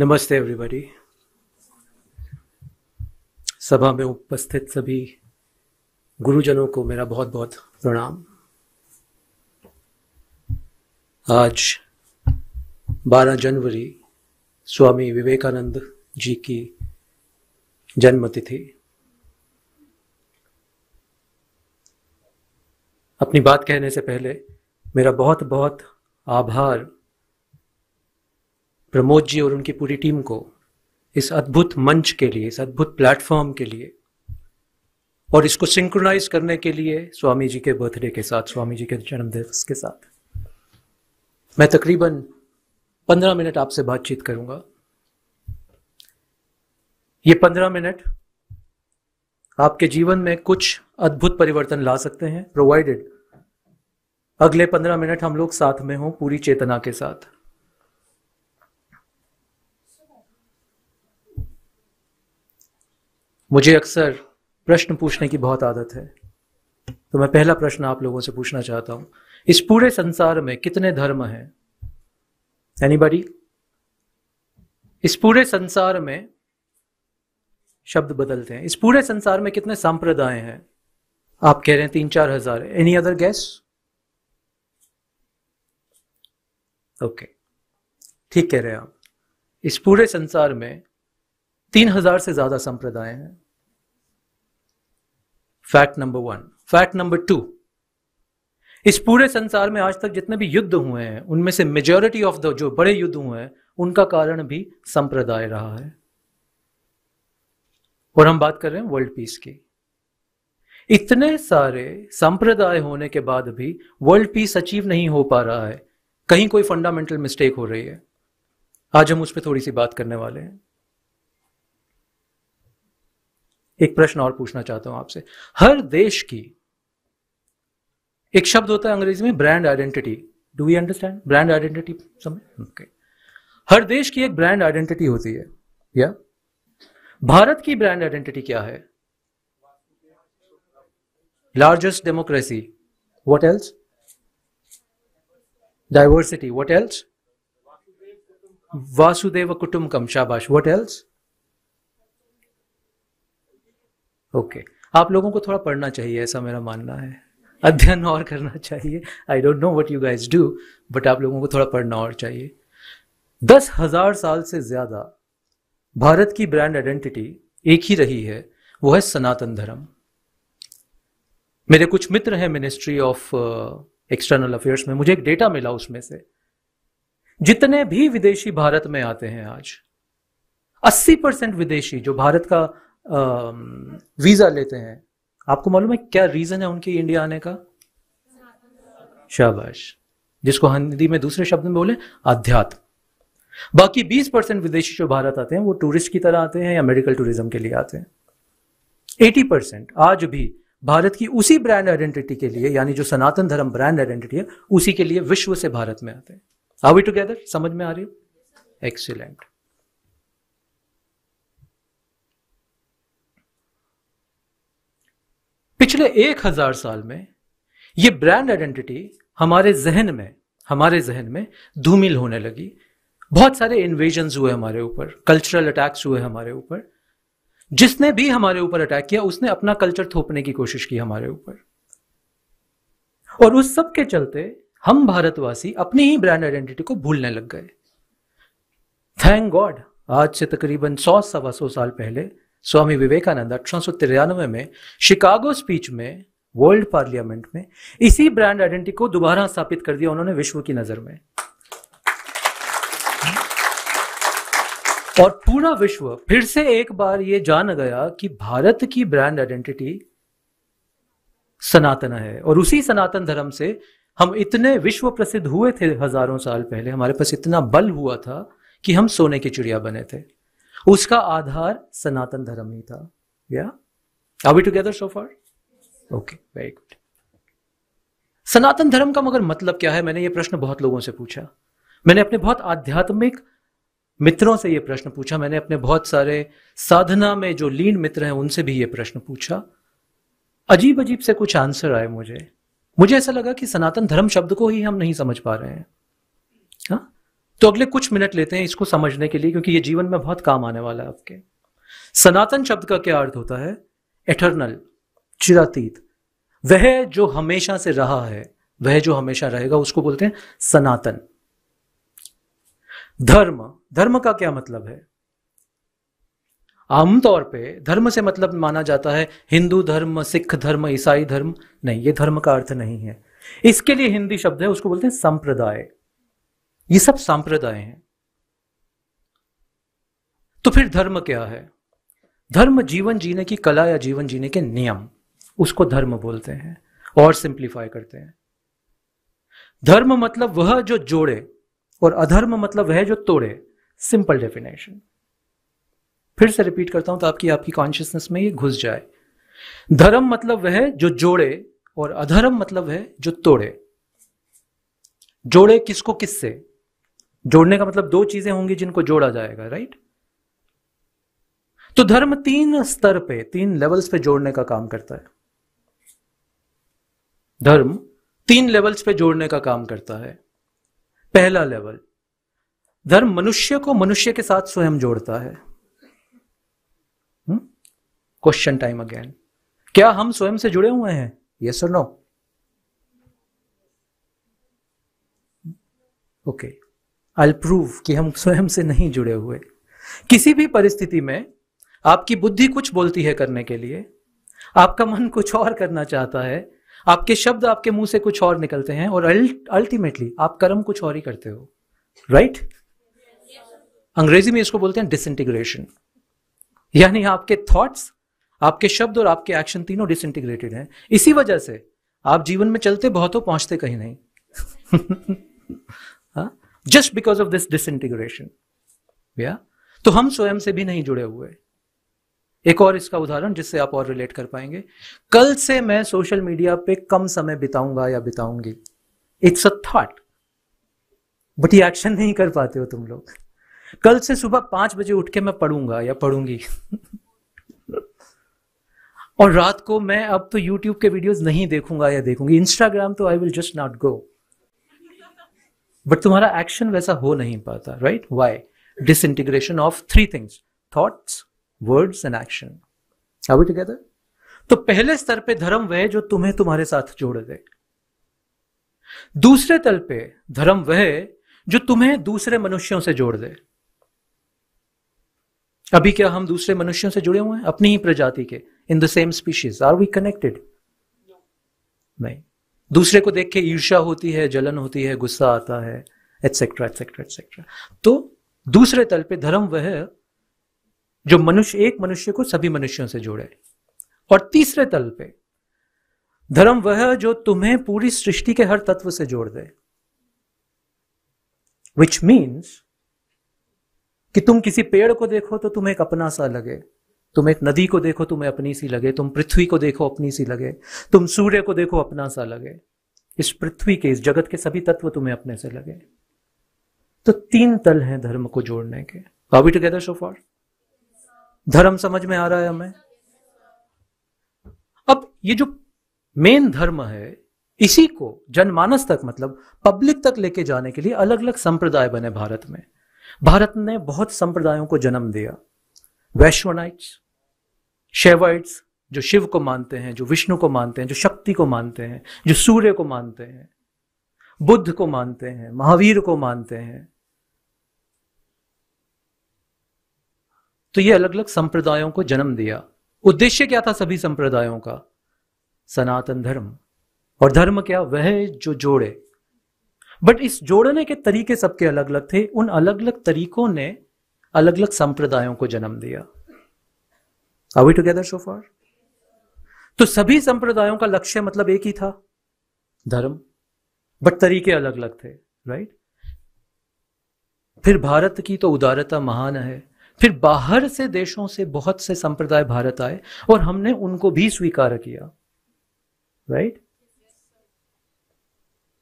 नमस्ते एवरीबॉडी सभा में उपस्थित सभी गुरुजनों को मेरा बहुत बहुत प्रणाम आज 12 जनवरी स्वामी विवेकानंद जी की जन्मतिथि अपनी बात कहने से पहले मेरा बहुत बहुत आभार प्रमोद जी और उनकी पूरी टीम को इस अद्भुत मंच के लिए इस अद्भुत प्लेटफॉर्म के लिए और इसको सिंक्रोनाइज करने के लिए स्वामी जी के बर्थडे के साथ स्वामी जी के जन्मदिवस के साथ मैं तकरीबन पंद्रह मिनट आपसे बातचीत करूंगा ये पंद्रह मिनट आपके जीवन में कुछ अद्भुत परिवर्तन ला सकते हैं प्रोवाइडेड अगले पंद्रह मिनट हम लोग साथ में हों पूरी चेतना के साथ मुझे अक्सर प्रश्न पूछने की बहुत आदत है तो मैं पहला प्रश्न आप लोगों से पूछना चाहता हूं इस पूरे संसार में कितने धर्म हैं एनीबडी इस पूरे संसार में शब्द बदलते हैं इस पूरे संसार में कितने संप्रदाय हैं आप कह रहे हैं तीन चार हजार एनी अदर गैस ओके ठीक कह रहे हैं आप इस पूरे संसार में तीन हजार से ज्यादा संप्रदाय हैं fact number one fact number two इस पूरे संसार में आज तक जितने भी युद्ध हुए हैं उनमें से मेजोरिटी ऑफ द जो बड़े युद्ध हुए हैं उनका कारण भी संप्रदाय रहा है और हम बात कर रहे हैं वर्ल्ड पीस की इतने सारे संप्रदाय होने के बाद भी वर्ल्ड पीस अचीव नहीं हो पा रहा है कहीं कोई फंडामेंटल मिस्टेक हो रही है आज हम उस पर थोड़ी सी बात करने वाले हैं एक प्रश्न और पूछना चाहता हूं आपसे हर देश की एक शब्द होता है अंग्रेजी में brand identity do we understand brand identity समझ हर देश की एक ब्रांड आइडेंटिटी होती है या भारत की ब्रांड आइडेंटिटी क्या है largest democracy what else diversity what else वासुदेव कुटुम्बकम शाबाश वॉट एल्स ओके okay. आप लोगों को थोड़ा पढ़ना चाहिए ऐसा मेरा मानना है अध्ययन और करना चाहिए I don't know what you guys do but आप लोगों को थोड़ा पढ़ना और चाहिए दस हजार साल से ज्यादा भारत की ब्रांड आइडेंटिटी एक ही रही है वो है सनातन धर्म मेरे कुछ मित्र हैं मिनिस्ट्री ऑफ एक्सटर्नल अफेयर्स में मुझे एक डेटा मिला उसमें से जितने भी विदेशी भारत में आते हैं आज 80 परसेंट विदेशी जो भारत का वीज़ा लेते हैं आपको मालूम है क्या रीज़न है उनके इंडिया आने का शाबाश जिसको हिंदी में दूसरे शब्द में बोले अध्यात्म बाकी 20 परसेंट विदेशी जो भारत आते हैं वो टूरिस्ट की तरह आते हैं या मेडिकल टूरिज्म के लिए आते हैं 80 परसेंट आज भी भारत की उसी ब्रांड आइडेंटिटी के लिए यानी जो सनातन धर्म ब्रांड आइडेंटिटी है उसी के लिए विश्व से भारत में आते हैं आर वी टुगेदर समझ में आ रही हो एक्सीलेंट पिछले एक हजार साल में ये ब्रांड आइडेंटिटी हमारे जहन में हमारे जहन में धूमिल होने लगी बहुत सारे इन्वेजन हुए हमारे ऊपर कल्चरल अटैक्स हुए हमारे ऊपर जिसने भी हमारे ऊपर अटैक किया उसने अपना कल्चर थोपने की कोशिश की हमारे ऊपर और उस सब के चलते हम भारतवासी अपनी ही ब्रांड आइडेंटिटी को भूलने लग गए थैंक गॉड आज से तकरीबन सौ सवा सौ साल पहले स्वामी विवेकानंद अठारह में शिकागो स्पीच में वर्ल्ड पार्लियामेंट में इसी ब्रांड आइडेंटिटी को दोबारा स्थापित कर दिया उन्होंने विश्व की नजर में और पूरा विश्व फिर से एक बार यह जान गया कि भारत की ब्रांड आइडेंटिटी सनातन है और उसी सनातन धर्म से हम इतने विश्व प्रसिद्ध हुए थे हजारों साल पहले हमारे पास इतना बल हुआ था कि हम सोने की चिड़िया बने थे उसका आधार सनातन धर्म ही था या are we together so far okay very good Sanatan Dharma का मगर मतलब क्या है मैंने ये प्रश्न बहुत लोगों से पूछा मैंने अपने बहुत आध्यात्मिक मित्रों से यह प्रश्न पूछा मैंने अपने बहुत सारे साधना में जो लीन मित्र हैं उनसे भी यह प्रश्न पूछा अजीब अजीब से कुछ आंसर आए मुझे मुझे ऐसा लगा कि सनातन धर्म शब्द को ही हम नहीं समझ पा रहे हैं हा? तो अगले कुछ मिनट लेते हैं इसको समझने के लिए क्योंकि ये जीवन में बहुत काम आने वाला है आपके सनातन शब्द का क्या अर्थ होता है एटर्नल चिरातीत वह जो हमेशा से रहा है वह जो हमेशा रहेगा उसको बोलते हैं सनातन धर्म धर्म का क्या मतलब है आमतौर पे धर्म से मतलब माना जाता है हिंदू धर्म सिख धर्म ईसाई धर्म नहीं ये धर्म का अर्थ नहीं है इसके लिए हिंदी शब्द है उसको बोलते हैं संप्रदाय ये सब सांप्रदाय हैं तो फिर धर्म क्या है धर्म जीवन जीने की कला या जीवन जीने के नियम उसको धर्म बोलते हैं और सिंप्लीफाई करते हैं धर्म मतलब वह जो जोड़े और अधर्म मतलब वह जो तोड़े सिंपल डेफिनेशन फिर से रिपीट करता हूं तो आपकी आपकी कॉन्शियसनेस में ये घुस जाए धर्म मतलब वह जो जोड़े और अधर्म मतलब है जो तोड़े जोड़े किसको किससे जोड़ने का मतलब दो चीजें होंगी जिनको जोड़ा जाएगा राइट तो धर्म तीन स्तर पे तीन लेवल्स पे जोड़ने का काम करता है धर्म तीन लेवल्स पे जोड़ने का काम करता है पहला लेवल धर्म मनुष्य को मनुष्य के साथ स्वयं जोड़ता है क्वेश्चन टाइम अगेन क्या हम स्वयं से जुड़े हुए हैं ये sir no okay I prove कि हम स्वयं से नहीं जुड़े हुए किसी भी परिस्थिति में आपकी बुद्धि कुछ बोलती है करने के लिए आपका मन कुछ और करना चाहता है आपके शब्द आपके मुंह से कुछ और निकलते हैं और अल्टीमेटली आप कर्म कुछ और ही करते हो राइट right? अंग्रेजी में इसको बोलते हैं डिसइंटीग्रेशन यानी आपके थॉट्स आपके शब्द और आपके एक्शन तीनों डिसइंटीग्रेटेड हैं इसी वजह से आप जीवन में चलते बहुत हो पहुंचते कहीं नहीं just because of this integration या तो हम स्वयं से भी नहीं जुड़े हुए एक और इसका उदाहरण जिससे आप और रिलेट कर पाएंगे कल से मैं सोशल मीडिया पे कम समय बिताऊंगा या बिताऊंगी इट्स अ थॉट बट ये एक्शन नहीं कर पाते हो तुम लोग कल से सुबह पांच बजे उठ के मैं पढ़ूंगा या पढ़ूंगी और रात को मैं अब तो यूट्यूब के वीडियोस नहीं देखूंगा या देखूंगी इंस्टाग्राम तो I will just not go but तुम्हारा एक्शन वैसा हो नहीं पाता right why disintegration of three things thoughts words and action together तो पहले स्तर पे धर्म वह जो तुम्हें तुम्हारे साथ जोड़ दे दूसरे तल पे धर्म वह जो तुम्हें दूसरे मनुष्यों से जोड़ दे अभी क्या हम दूसरे मनुष्यों से जुड़े हुए हैं अपनी ही प्रजाति के in the same species are we connected नहीं दूसरे को देख के ईर्षा होती है जलन होती है गुस्सा आता है एटसेट्रा एटसेट्रा एटसेट्रा तो दूसरे तल पे धर्म वह जो मनुष्य एक मनुष्य को सभी मनुष्यों से जोड़े और तीसरे तल पे धर्म वह जो तुम्हें पूरी सृष्टि के हर तत्व से जोड़ दे विच मीन्स कि तुम किसी पेड़ को देखो तो तुम्हें एक अपना सा लगे तुम एक नदी को देखो तुम्हें अपनी सी लगे तुम पृथ्वी को देखो अपनी सी लगे तुम सूर्य को देखो अपना सा लगे इस पृथ्वी के इस जगत के सभी तत्व तुम्हें अपने से लगे तो तीन तल हैं धर्म को जोड़ने के बाबी टुगेदर सो फॉर धर्म समझ में आ रहा है हमें अब ये जो मेन धर्म है इसी को जनमानस तक मतलब पब्लिक तक लेके जाने के लिए अलग अलग संप्रदाय बने भारत में भारत ने बहुत संप्रदायों को जन्म दिया वैश्वनाइट्स शेवाइट्स जो शिव को मानते हैं जो विष्णु को मानते हैं जो शक्ति को मानते हैं जो सूर्य को मानते हैं बुद्ध को मानते हैं महावीर को मानते हैं तो ये अलग अलग संप्रदायों को जन्म दिया उद्देश्य क्या था सभी संप्रदायों का सनातन धर्म और धर्म क्या वह जो जोड़े बट इस जोड़ने के तरीके सबके अलग अलग थे उन अलग अलग तरीकों ने अलग अलग संप्रदायों को जन्म दिया are we together so far तो सभी संप्रदायों का लक्ष्य मतलब एक ही था धर्म बट तरीके अलग अलग थे राइट फिर भारत की तो उदारता महान है फिर बाहर से देशों से बहुत से संप्रदाय भारत आए और हमने उनको भी स्वीकार किया राइट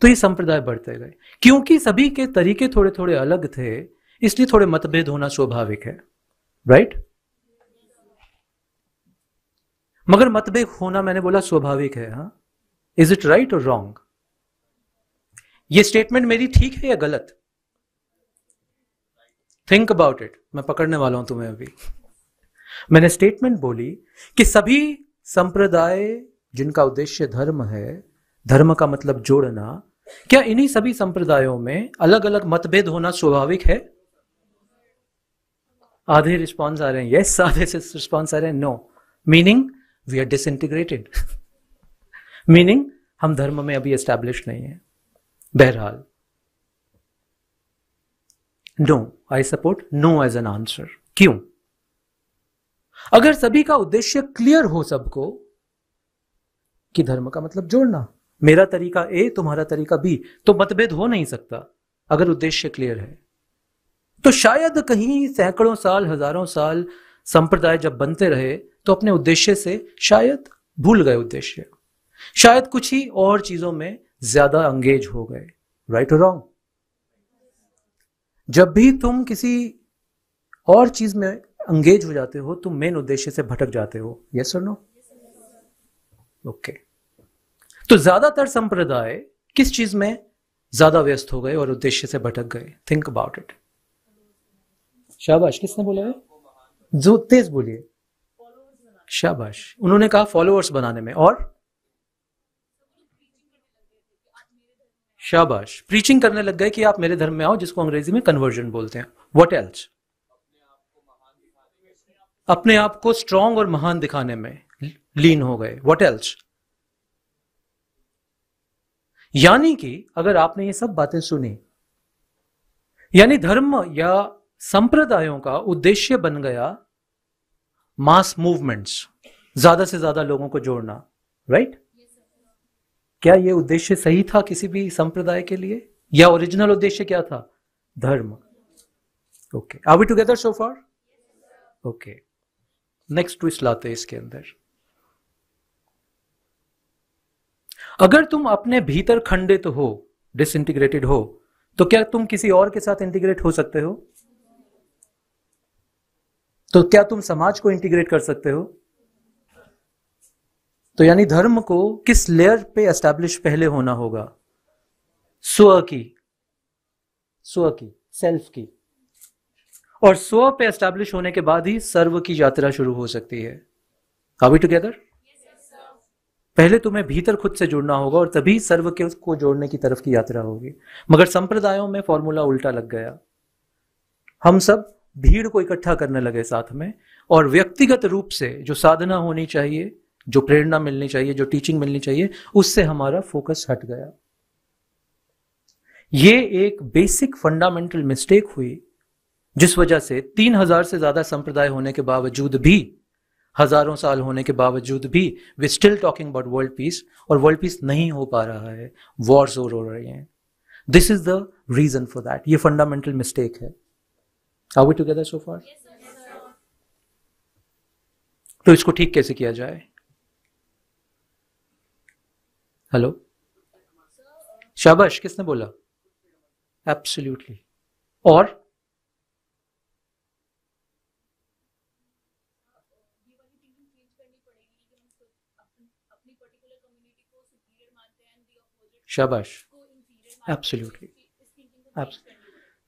तो ये संप्रदाय बढ़ते गए क्योंकि सभी के तरीके थोड़े थोड़े अलग थे इसलिए थोड़े मतभेद होना स्वाभाविक है राइट right? मगर मतभेद होना मैंने बोला स्वाभाविक है हाँ इज इट राइट और रॉन्ग ये स्टेटमेंट मेरी ठीक है या गलत थिंक अबाउट इट मैं पकड़ने वाला हूं तुम्हें अभी मैंने स्टेटमेंट बोली कि सभी संप्रदाय जिनका उद्देश्य धर्म है धर्म का मतलब जोड़ना क्या इन्हीं सभी संप्रदायों में अलग अलग मतभेद होना स्वाभाविक है आधे रिस्पॉन्स आ रहे हैं यस आधे से रिस्पॉन्स आ रहे हैं no meaning we are disintegrated meaning हम धर्म में अभी एस्टैब्लिश नहीं है बहरहाल no I support no as an answer क्यों अगर सभी का उद्देश्य क्लियर हो सबको कि धर्म का मतलब जोड़ना मेरा तरीका ए तुम्हारा तरीका बी तो मतभेद हो नहीं सकता अगर उद्देश्य क्लियर है तो शायद कहीं सैकड़ों साल हजारों साल संप्रदाय जब बनते रहे तो अपने उद्देश्य से शायद भूल गए उद्देश्य शायद कुछ ही और चीजों में ज्यादा अंगेज हो गए राइट और रॉन्ग जब भी तुम किसी और चीज में अंगेज हो जाते हो तुम मेन उद्देश्य से भटक जाते हो यस और नो ओके तो ज्यादातर संप्रदाय किस चीज में ज्यादा व्यस्त हो गए और उद्देश्य से भटक गए थिंक अबाउट इट शाबाश किसने बोला है जो तेज बोलिए शाबाश उन्होंने कहा फॉलोअर्स बनाने में और शाबाश प्रीचिंग करने लग गए कि आप मेरे धर्म में आओ जिसको अंग्रेजी में कन्वर्जन बोलते हैं वट एल्स अपने आप को स्ट्रांग और महान दिखाने में लीन हो गए वट एल्स यानी कि अगर आपने ये सब बातें सुनी यानी धर्म या संप्रदायों का उद्देश्य बन गया मास मूवमेंट्स ज्यादा से ज्यादा लोगों को जोड़ना राइट right? क्या यह उद्देश्य सही था किसी भी संप्रदाय के लिए या ओरिजिनल उद्देश्य क्या था धर्म okay are we together so far okay next twist लाते हैं इसके अंदर अगर तुम अपने भीतर खंडित हो डिसइंटीग्रेटेड हो तो क्या तुम किसी और के साथ इंटीग्रेट हो सकते हो तो क्या तुम समाज को इंटीग्रेट कर सकते हो तो यानी धर्म को किस लेयर पे एस्टैब्लिश पहले होना होगा स्व की स्व की सेल्फ की और स्व पे एस्टैब्लिश होने के बाद ही सर्व की यात्रा शुरू हो सकती है अभी टुगेदर पहले तुम्हें भीतर खुद से जुड़ना होगा और तभी सर्व के को जोड़ने की तरफ की यात्रा होगी मगर संप्रदायों में फॉर्मूला उल्टा लग गया हम सब भीड़ को इकट्ठा करने लगे साथ में और व्यक्तिगत रूप से जो साधना होनी चाहिए जो प्रेरणा मिलनी चाहिए जो टीचिंग मिलनी चाहिए उससे हमारा फोकस हट गया ये एक बेसिक फंडामेंटल मिस्टेक हुई जिस वजह से तीन हजार से ज्यादा संप्रदाय होने के बावजूद भी हजारों साल होने के बावजूद भी we still talking about world peace और वर्ल्ड पीस नहीं हो पा रहा है वॉर्स हो रहे हैं this is the reason for that ये फंडामेंटल मिस्टेक है Are we together so far? तो इसको ठीक कैसे किया जाए हेलो शाबाश किसने बोला एब्सोल्यूटली और शाबाश एब्सोल्यूटली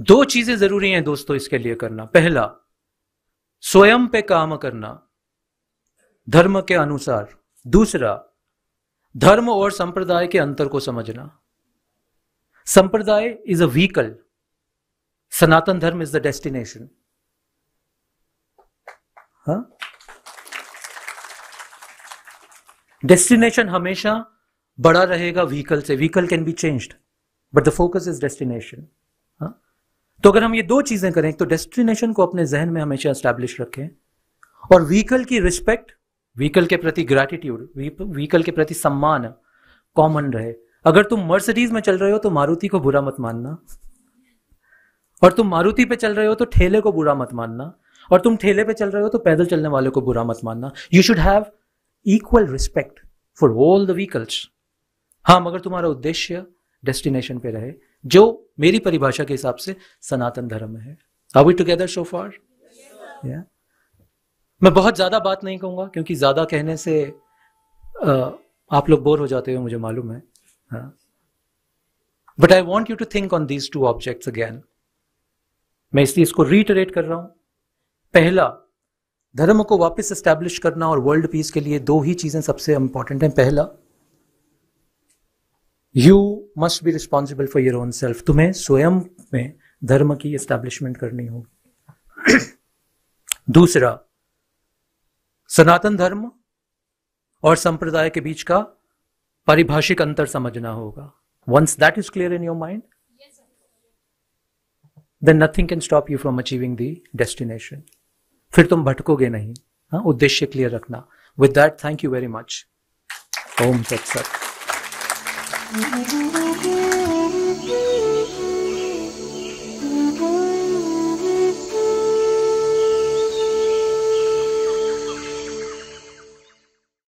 दो चीजें जरूरी हैं दोस्तों इसके लिए करना पहला स्वयं पे काम करना धर्म के अनुसार दूसरा धर्म और संप्रदाय के अंतर को समझना संप्रदाय इज अ व्हीकल सनातन धर्म इज द डेस्टिनेशन डेस्टिनेशन हमेशा बड़ा रहेगा व्हीकल से vehicle can be changed but the focus is destination तो अगर हम ये दो चीजें करें तो डेस्टिनेशन को अपने जहन में हमेशा स्टैब्लिश रखें और व्हीकल की रिस्पेक्ट व्हीकल के प्रति ग्रेटिट्यूड व्हीकल के प्रति सम्मान कॉमन रहे अगर तुम मर्सिडीज में चल रहे हो तो मारुति को बुरा मत मानना और तुम मारुति पे चल रहे हो तो ठेले को बुरा मत मानना और तुम ठेले पे चल रहे हो तो पैदल चलने वाले को बुरा मत मानना you should have equal respect for all the vehicles हाँ मगर तुम्हारा उद्देश्य डेस्टिनेशन पे रहे जो मेरी परिभाषा के हिसाब से सनातन धर्म है are we together so far मैं बहुत ज्यादा बात नहीं कहूंगा क्योंकि ज्यादा कहने से आप लोग बोर हो जाते हो मुझे मालूम है but I want you to think on these two object again मैं इसलिए इसको रीटरेट कर रहा हूं पहला धर्म को वापस स्टैब्लिश करना और वर्ल्ड पीस के लिए दो ही चीजें सबसे इंपॉर्टेंट हैं पहला you must be responsible for your own self तुम्हें स्वयं में धर्म की एस्टेब्लिशमेंट करनी होगी दूसरा सनातन धर्म और संप्रदाय के बीच का परिभाषिक अंतर समझना होगा once that is clear in your mind then nothing can stop you from achieving the destination फिर तुम भटकोगे नहीं हाँ उद्देश्य क्लियर रखना with that thank you very much ओम तत्सत Thank you.